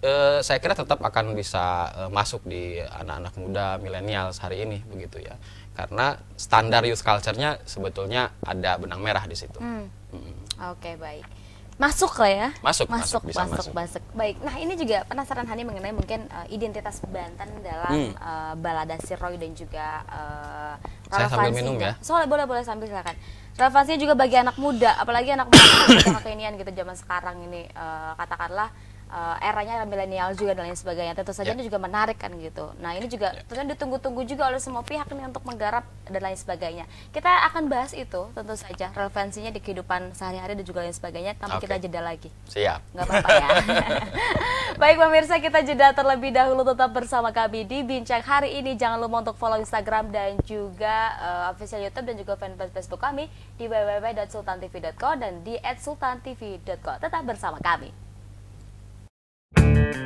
eh, saya kira tetap akan bisa eh, masuk di anak-anak muda milenial hari ini begitu ya karena standar youth culture-nya sebetulnya ada benang merah di situ. Hmm. Hmm. Oke okay, baik masuk lah ya masuk masuk masuk bisa masuk, masuk. baik nah ini juga penasaran Hani mengenai mungkin uh, identitas Banten dalam hmm. uh, balada Siroy dan juga uh, saya sambil minum ya soalnya boleh boleh sambil silakan relevansinya juga bagi anak muda apalagi anak muda (coughs) kekinian gitu zaman sekarang ini uh, katakanlah uh, eranya milenial juga dan lain sebagainya. Tentu saja yeah. ini juga menarik kan gitu. Nah ini juga yeah. tentunya ditunggu-tunggu juga oleh semua pihak nih untuk menggarap dan lain sebagainya. Kita akan bahas itu tentu saja relevansinya di kehidupan sehari-hari dan juga lain sebagainya. Tapi okay. kita jeda lagi. Siap. Nggak apa-apa ya. (laughs) Baik pemirsa kita jeda terlebih dahulu tetap bersama kami di Bincang hari ini. Jangan lupa untuk follow Instagram dan juga uh, official YouTube dan juga fanpage Facebook kami di www.sultantv.co dan di @sultantv.co. Tetap bersama kami. Thank you.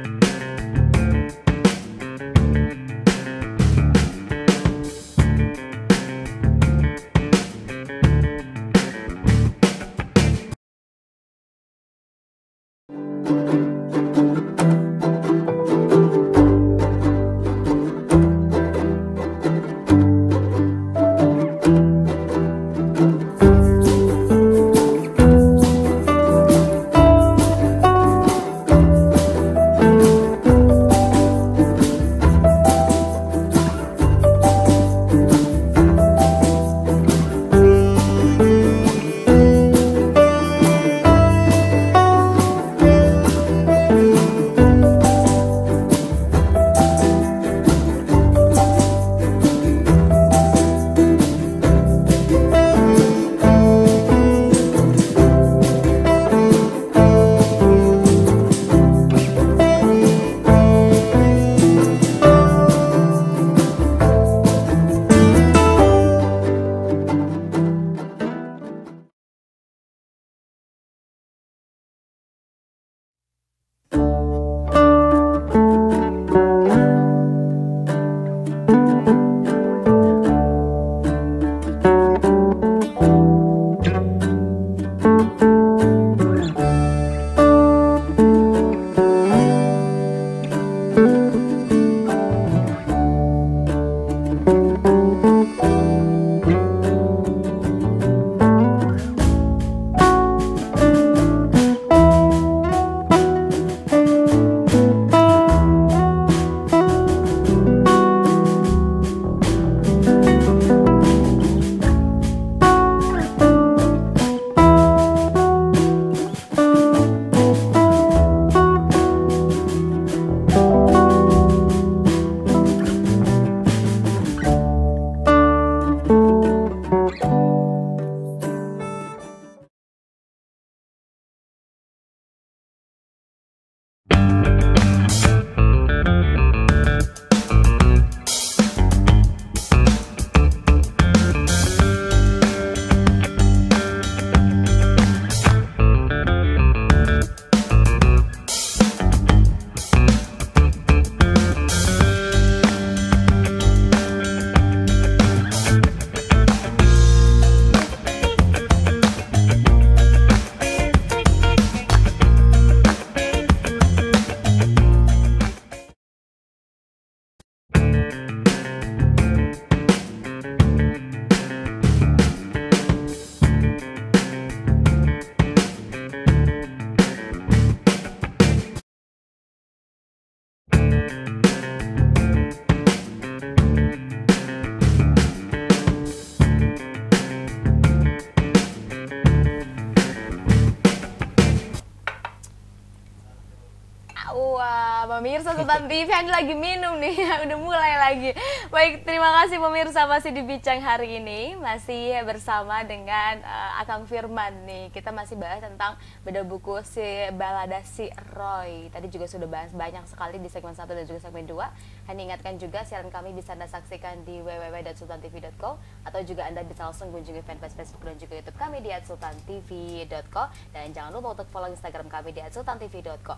pemirsa Sobat TV Ini lagi minum nih (laughs) udah mulai lagi baik terima kasih pemirsa masih di bincang hari ini masih bersama dengan uh, Akang Firman nih kita masih bahas tentang beda buku si balada si Roy tadi juga sudah bahas banyak sekali di segmen 1 dan juga segmen 2 hanya ingatkan juga siaran kami bisa Anda saksikan di www.sultantv.co atau juga Anda bisa langsung kunjungi fanpage Facebook dan juga YouTube kami di @sultantv.co dan jangan lupa untuk follow Instagram kami di @sultantv.co.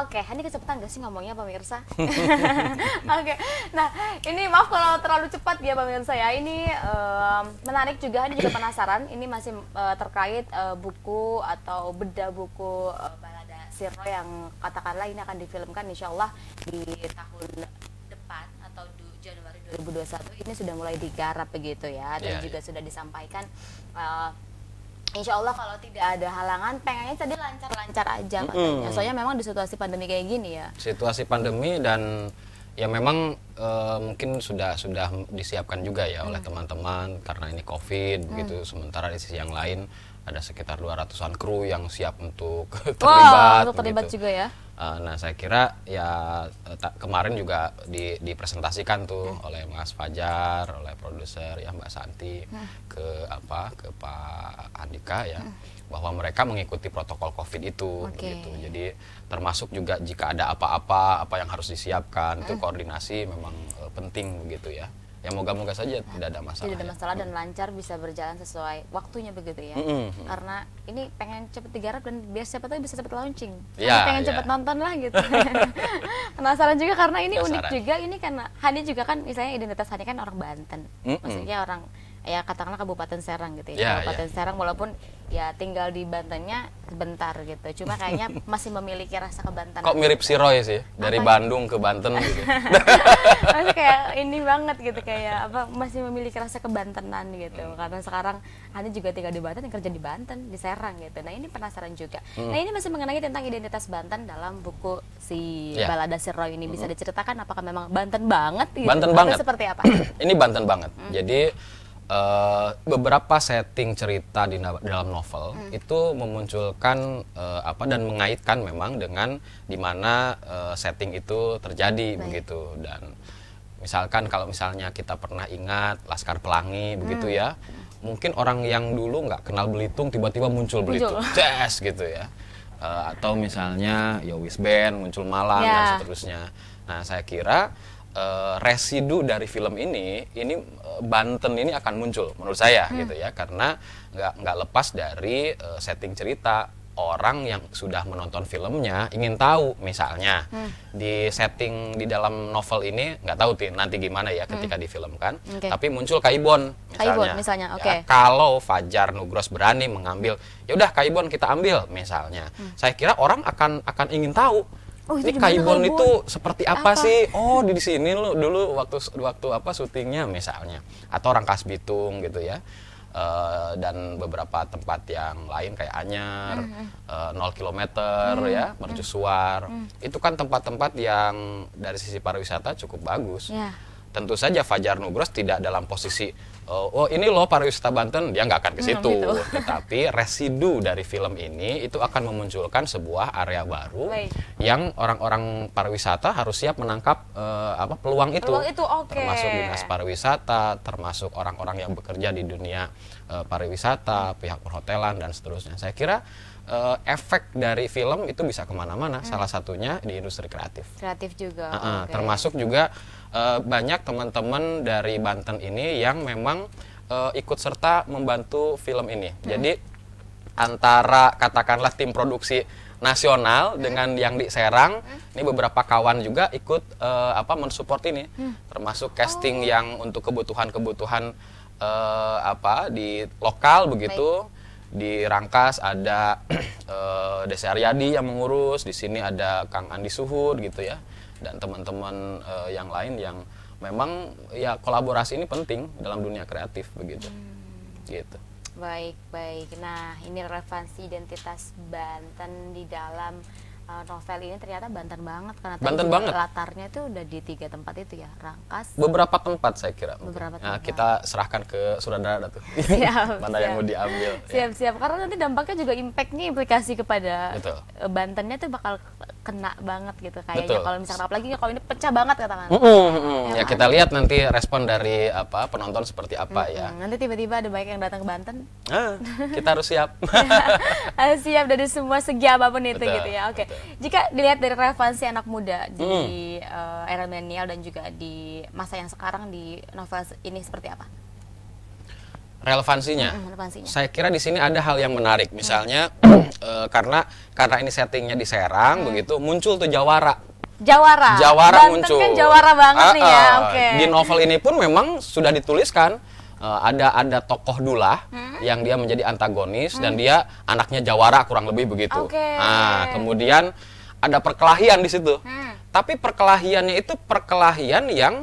Oke, Hani kecepatan gak sih ngomongnya pemirsa? (laughs) Oke. Nah, ini maaf kalau terlalu cepat ya pemirsa ya. Ini um, menarik juga Hani juga penasaran ini masih uh, terkait uh, buku atau beda buku uh, balada Sirro yang katakanlah ini akan difilmkan insya Allah di tahun 2021 ini sudah mulai digarap begitu ya dan yeah, juga yeah. sudah disampaikan uh, Insya Allah kalau tidak ada halangan, pengennya tadi lancar-lancar aja katanya. Soalnya memang di situasi pandemi kayak gini ya. Situasi pandemi dan ya memang e, mungkin sudah sudah disiapkan juga ya mm. oleh teman-teman karena ini COVID mm. gitu. Sementara di sisi yang lain ada sekitar 200-an kru yang siap untuk (laughs) terlibat. Wow, untuk terlibat juga ya. Eh, nah, saya kira ya eh, kemarin juga di dipresentasikan tuh hmm. oleh Mas Fajar, oleh produser ya Mbak Santi hmm. ke apa ke Pak Andika ya hmm. bahwa mereka mengikuti protokol Covid itu okay. gitu. Jadi termasuk juga jika ada apa-apa apa yang harus disiapkan hmm. itu koordinasi memang eh, penting begitu ya ya moga-moga saja tidak ada masalah. Tidak ada ya. masalah ya. dan hmm. lancar bisa berjalan sesuai waktunya begitu ya. Mm -hmm. Karena ini pengen cepet digarap dan biar siapa tahu bisa cepet launching. Ya, pengen ya. cepet nonton lah gitu. (laughs) Penasaran juga karena ini unik juga ini karena Hani juga kan misalnya identitas Hani kan orang Banten. Mm -hmm. Maksudnya orang ya katakanlah Kabupaten Serang gitu ya. Yeah, ya. Kabupaten yeah. Serang walaupun ya tinggal di Bantennya sebentar gitu. Cuma kayaknya (laughs) masih memiliki rasa ke Banten. Kok mirip si Roy sih dari apa? Ya? Bandung ke Banten (laughs) gitu. masih kayak ini banget gitu kayak apa masih memiliki rasa ke Bantenan gitu. Hmm. Karena sekarang Anda juga tinggal di Banten kerja di Banten, di Serang gitu. Nah, ini penasaran juga. Hmm. Nah, ini masih mengenai tentang identitas Banten dalam buku si yeah. Balada Si Roy ini. Bisa hmm. diceritakan apakah memang Banten banget gitu? Banten banget. seperti apa? (clears throat) ini Banten banget. Hmm. Jadi Eh, beberapa setting cerita di dalam novel hmm. itu memunculkan uh, apa dan mengaitkan memang dengan di mana uh, setting itu terjadi Baik. begitu dan misalkan kalau misalnya kita pernah ingat Laskar Pelangi hmm. begitu ya mungkin orang yang dulu nggak kenal Belitung tiba-tiba muncul Belitung jazz (laughs) gitu ya uh, atau misalnya Yowis Band muncul Malang yeah. dan ya. seterusnya nah saya kira Eh, residu dari film ini ini eh, Banten ini akan muncul menurut saya hmm. gitu ya karena nggak nggak lepas dari uh, setting cerita orang yang sudah menonton filmnya ingin tahu misalnya hmm. di setting di dalam novel ini nggak tahu tih, nanti gimana ya ketika hmm. difilmkan okay. tapi muncul Kaibon misalnya, Kaibon, misalnya. Okay. Ya, kalau Fajar Nugros berani mengambil ya udah Kaibon kita ambil misalnya hmm. saya kira orang akan akan ingin tahu Oh, ini Kaibon itu seperti apa, apa sih? Oh, di sini lo dulu waktu waktu apa syutingnya misalnya atau Rangkas Bitung gitu ya. Uh, dan beberapa tempat yang lain kayak Anyar, uh, 0 km hmm. ya, hmm. mercusuar. Hmm. Itu kan tempat-tempat yang dari sisi pariwisata cukup bagus. Yeah. Tentu saja Fajar Nugros tidak dalam posisi uh, oh ini loh pariwisata Banten dia nggak akan ke hmm, situ hmm, gitu. (laughs) tetapi residu dari film ini itu akan memunculkan sebuah area baru Baik. yang orang-orang pariwisata harus siap menangkap uh, apa peluang itu, peluang itu okay. termasuk dinas pariwisata termasuk orang-orang yang bekerja di dunia e, pariwisata, pihak perhotelan dan seterusnya. Saya kira e, efek dari film itu bisa kemana-mana. Hmm. Salah satunya di industri kreatif. Kreatif juga. Uh, uh, okay. Termasuk juga e, banyak teman-teman dari Banten ini yang memang e, ikut serta membantu film ini. Hmm. Jadi antara katakanlah tim produksi nasional hmm. dengan yang di Serang, hmm. ini beberapa kawan juga ikut uh, apa mensupport ini, hmm. termasuk casting oh. yang untuk kebutuhan-kebutuhan uh, apa di lokal begitu. Baik. Di Rangkas ada uh, (clears throat) Desi Aryadi yang mengurus, di sini ada Kang Andi Suhud gitu ya. Dan teman-teman uh, yang lain yang memang ya kolaborasi ini penting dalam dunia kreatif begitu. Hmm. Gitu. Baik, baik. Nah, ini relevansi identitas Banten di dalam Eh, novel ini ternyata Banten banget karena Banten banget. latarnya itu udah di tiga tempat itu ya Rangkas beberapa tempat saya kira beberapa ah, tempat. Nah, kita serahkan ke saudara tuh (laughs) siap, (laughs) mana siap. yang mau diambil ya. siap ya. siap karena nanti dampaknya juga impactnya implikasi kepada Betul. Eh, bantennya tuh bakal kena banget gitu kayaknya kalau misalnya apalagi kalau ini pecah banget katakan mm -hmm. ya, ya kan? kita lihat nanti respon dari apa penonton seperti apa mm -hmm. ya nanti tiba-tiba ada banyak yang datang ke Banten ah, kita harus siap (laughs) siap dari semua segi apapun itu Betul. gitu ya oke okay jika dilihat dari relevansi anak muda di hmm. uh, era milenial dan juga di masa yang sekarang di novel ini seperti apa? Relevansinya. hmm, relevansinya. Saya kira di sini ada hal yang menarik, hmm. misalnya hmm. uh, karena karena ini settingnya di Serang, hmm. begitu muncul tuh Jawara. Jawara. Jawara Banten kan muncul. Kan Jawara banget uh, nih ya. Ah, ah. Okay. Di novel ini pun memang sudah dituliskan uh, ada ada tokoh Dula hmm? yang dia menjadi antagonis hmm. dan dia anaknya Jawara kurang lebih begitu. Okay. Nah, kemudian ada perkelahian di situ. Hmm. Tapi perkelahiannya itu perkelahian yang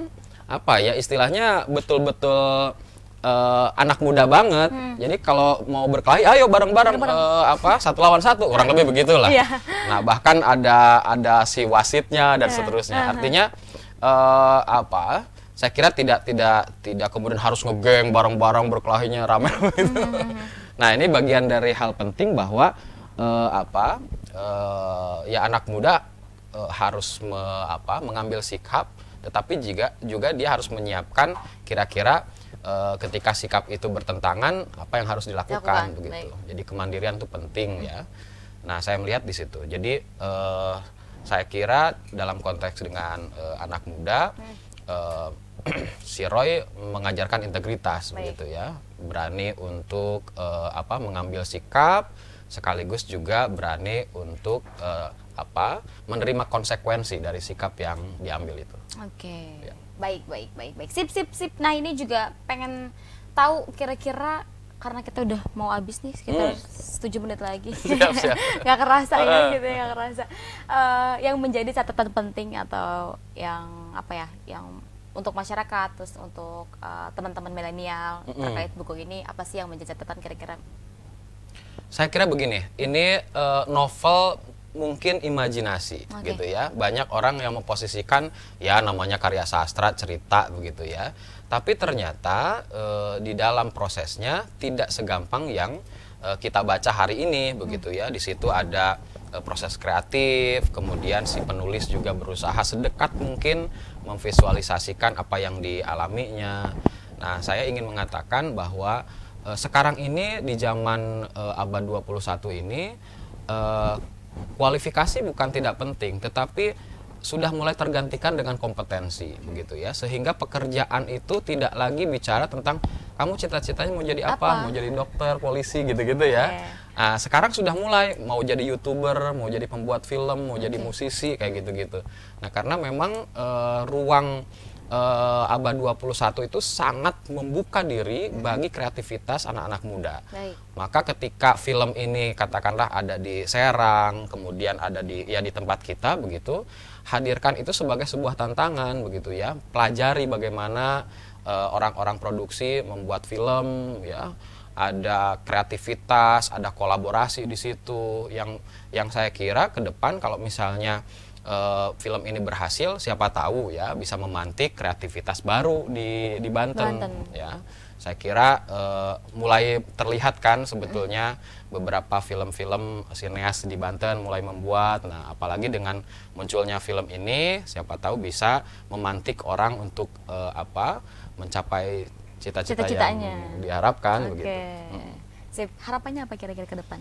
apa ya istilahnya betul-betul uh, anak muda banget. Hmm. Jadi kalau mau berkelahi, ayo bareng-bareng uh, apa satu lawan satu, kurang lebih begitulah. Yeah. Nah bahkan ada ada si wasitnya dan yeah. seterusnya. Uh -huh. Artinya uh, apa? saya kira tidak tidak tidak kemudian harus ngegeng bareng-bareng berkelahinya ramai gitu. Hmm, hmm, hmm. nah ini bagian dari hal penting bahwa uh, apa uh, ya anak muda uh, harus me, apa mengambil sikap tetapi juga juga dia harus menyiapkan kira-kira ketika sikap itu bertentangan apa yang harus dilakukan Lakukan. begitu Baik. jadi kemandirian itu penting ya nah saya melihat di situ jadi uh, saya kira dalam konteks dengan uh, anak muda hmm uh, (clears throat) si Roy mengajarkan integritas Baik. begitu ya berani untuk uh, apa mengambil sikap sekaligus juga berani untuk uh, apa menerima konsekuensi dari sikap yang diambil itu. Oke. Okay. Ya. Baik, baik, baik, baik. Sip, sip, sip. Nah, ini juga pengen tahu kira-kira karena kita udah mau habis nih sekitar hmm. 7 menit lagi (laughs) (laughs) nggak gak kerasa ya (laughs) gitu ya gak kerasa uh, yang menjadi catatan penting atau yang apa ya yang untuk masyarakat terus untuk uh, teman-teman milenial mm -hmm. terkait buku ini apa sih yang menjadi catatan kira-kira? Saya kira begini, ini uh, novel mungkin imajinasi okay. gitu ya. Banyak orang yang memposisikan ya namanya karya sastra, cerita begitu ya. Tapi ternyata e, di dalam prosesnya tidak segampang yang e, kita baca hari ini begitu ya. Di situ ada Eh, proses kreatif, kemudian si penulis juga berusaha sedekat mungkin memvisualisasikan apa yang dialaminya. Nah, saya ingin mengatakan bahwa e, sekarang ini di zaman e, abad 21 ini e, kualifikasi bukan tidak penting, tetapi sudah mulai tergantikan dengan kompetensi begitu ya sehingga pekerjaan itu tidak lagi bicara tentang kamu cita-citanya mau jadi apa? apa mau jadi dokter polisi gitu-gitu ya yeah. Nah, sekarang sudah mulai mau jadi youtuber, mau jadi pembuat film, mau okay. jadi musisi kayak gitu-gitu. Nah, karena memang uh, ruang uh, abad 21 itu sangat membuka diri bagi kreativitas anak-anak muda. Baik. Maka ketika film ini katakanlah ada di Serang, kemudian ada di ya di tempat kita begitu, hadirkan itu sebagai sebuah tantangan begitu ya. Pelajari bagaimana eh, orang-orang uh, produksi membuat film ya ada kreativitas, ada kolaborasi di situ yang yang saya kira ke depan kalau misalnya uh, film ini berhasil, siapa tahu ya bisa memantik kreativitas baru di di Banten, Banten. ya. Saya kira uh, mulai terlihat kan sebetulnya beberapa film-film sineas di Banten mulai membuat. Nah, apalagi dengan munculnya film ini, siapa tahu bisa memantik orang untuk uh, apa? mencapai cita-cita yang diharapkan okay. begitu. Sip. Harapannya apa kira-kira ke depan?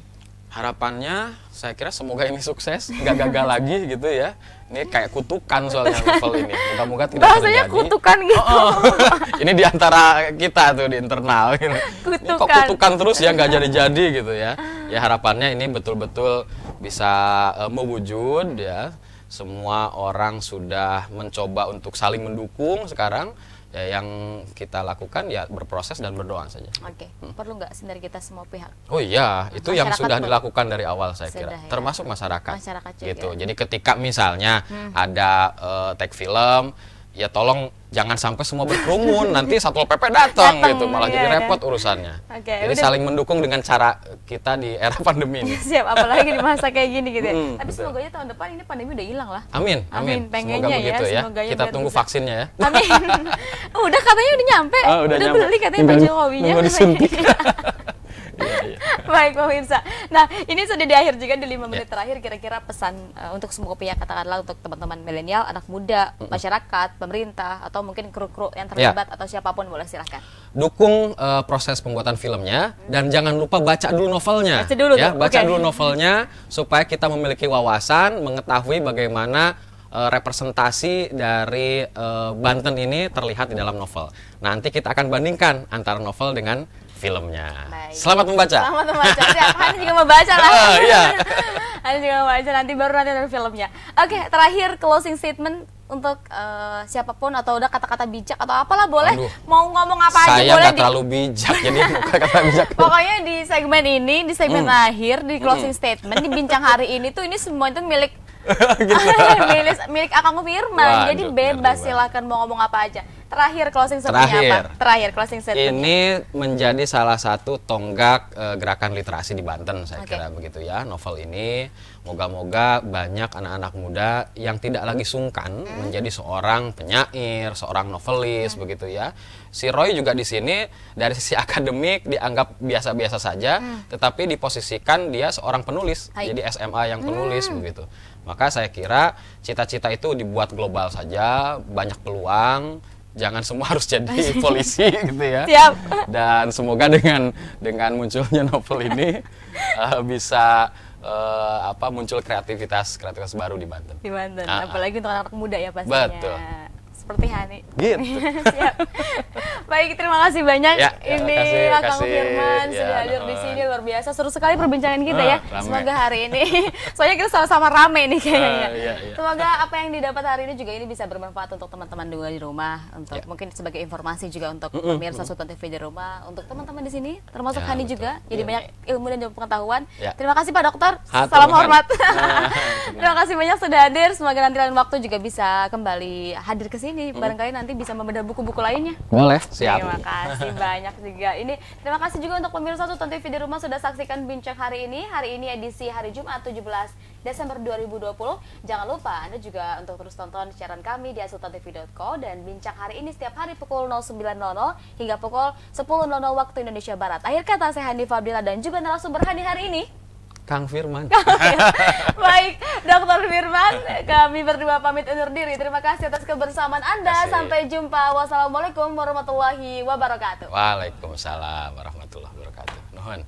Harapannya, saya kira semoga ini sukses, nggak gagal lagi (laughs) gitu ya. Ini kayak kutukan soalnya level ini. Moga-moga tidak Bahasanya terjadi. kutukan gitu. Oh, oh. (laughs) ini diantara kita tuh di internal. Gitu. Kutukan. Ini kok kutukan terus ya nggak jadi-jadi gitu ya. Ya harapannya ini betul-betul bisa uh, mewujud ya. Semua orang sudah mencoba untuk saling mendukung sekarang ya, yang kita lakukan ya berproses dan berdoa saja. Oke, okay. hmm. perlu nggak sendiri kita semua pihak? Oh iya, itu yang sudah pun. dilakukan dari awal saya sudah, kira, ya. termasuk masyarakat. Masyarakat juga. Gitu. Jadi ketika misalnya hmm. ada uh, tag film ya tolong jangan sampai semua berkerumun (laughs) nanti satpol pp datang gitu malah iya, jadi kan? repot kan? urusannya okay, jadi udah. saling mendukung dengan cara kita di era (laughs) pandemi ini siap apalagi di masa kayak gini gitu ya. Hmm, tapi semoga aja tahun depan ini pandemi udah hilang lah amin amin, amin. pengennya semoga ya, begitu ya, ya. kita tunggu bisa. vaksinnya ya amin (laughs) oh, udah katanya udah nyampe oh, udah, udah nyampe. beli katanya Tinggal, baju hobinya Iya, iya. (laughs) Baik pemirsa. Nah ini sudah di akhir juga di lima iya. menit yeah. terakhir kira-kira pesan uh, untuk semua pihak katakanlah untuk teman-teman milenial, anak muda, mm -hmm. masyarakat, pemerintah atau mungkin kru-kru yang terlibat yeah. atau siapapun boleh silahkan. Dukung uh, proses pembuatan filmnya mm. dan jangan lupa baca dulu novelnya. Baca dulu, ya, baca okay. dulu novelnya supaya kita memiliki wawasan, mengetahui bagaimana eh, representasi dari uh, Banten ini terlihat di dalam novel. Nanti kita akan bandingkan antara novel dengan filmnya. Baik. Selamat membaca. Selamat membaca. (laughs) Hanya juga membaca lah. Oh, iya. (laughs) Hanya juga membaca nanti baru nanti ada filmnya. Oke, okay, terakhir closing statement untuk uh, siapapun atau udah kata-kata bijak atau apalah boleh Aduh, mau ngomong apa saya aja boleh. Saya terlalu bijak jadi (laughs) kata-kata bijak. Pokoknya di segmen ini, di segmen hmm. akhir, di closing hmm. statement, di bincang hari ini tuh ini semua itu milik (laughs) gitu. Ah, iya, milik, milik Akang Firman. Wah, Jadi bebas bener, silahkan mau ngomong apa aja. Terakhir closing Terakhir. apa? Terakhir closing statement. Ini menjadi salah satu tonggak e, gerakan literasi di Banten saya okay. kira begitu ya. Novel ini moga-moga banyak anak-anak muda yang tidak lagi sungkan hmm. menjadi seorang penyair, seorang novelis hmm. begitu ya. Si Roy juga di sini dari sisi (laughs) akademik dianggap biasa-biasa saja, hmm. tetapi diposisikan dia seorang penulis, Hai. jadi SMA yang penulis hmm. begitu. Maka saya kira cita-cita itu dibuat global saja, banyak peluang, jangan semua (laughs) harus jadi (laughs) polisi gitu ya. Siap. Dan semoga dengan dengan munculnya novel ini uh, (laughs) bisa uh, apa muncul kreativitas kreativitas baru di Banten. Di Banten, uh -uh. apalagi untuk anak, anak muda ya pastinya. Betul seperti Hani. Gitu. (laughs) Siap. Baik, terima kasih banyak ya, ya ini kasih, Kang Firman ya, sudah hadir di uh-uh. sini luar biasa. Seru sekali perbincangan kita nah, ya. Ah, rame. Semoga hari ini (laughs) soalnya kita sama-sama rame nih kayaknya. Uh, ya, ya. Semoga apa yang didapat hari ini juga ini bisa bermanfaat untuk teman-teman juga di rumah, untuk ya. mungkin sebagai informasi juga untuk mm -mm, pemirsa mm. Sultan TV di rumah, untuk teman-teman di sini termasuk ya, Hani betul. juga. Jadi ya. banyak ilmu dan juga pengetahuan. Ya. Terima kasih Pak Dokter. Hatur, Salam hormat. Ah, (laughs) terima kasih banyak sudah hadir. Semoga nanti lain waktu juga bisa kembali hadir ke sini lagi. Barangkali nanti bisa membedah buku-buku lainnya. Boleh, siap. Terima kasih banyak juga. Ini terima kasih juga untuk pemirsa Tonton TV di rumah sudah saksikan bincang hari ini. Hari ini edisi hari Jumat 17 Desember 2020. Jangan lupa Anda juga untuk terus tonton siaran kami di asultantv.co dan bincang hari ini setiap hari pukul 09.00 hingga pukul 10.00 waktu Indonesia Barat. Akhir kata saya Handi Fabila dan juga narasumber Handi hari ini. Kang Firman. (laughs) Baik, Dokter Firman, kami berdua pamit undur diri. Terima kasih atas kebersamaan Anda. Kasih. Sampai jumpa. Wassalamualaikum warahmatullahi wabarakatuh. Waalaikumsalam warahmatullahi wabarakatuh. Nuhun.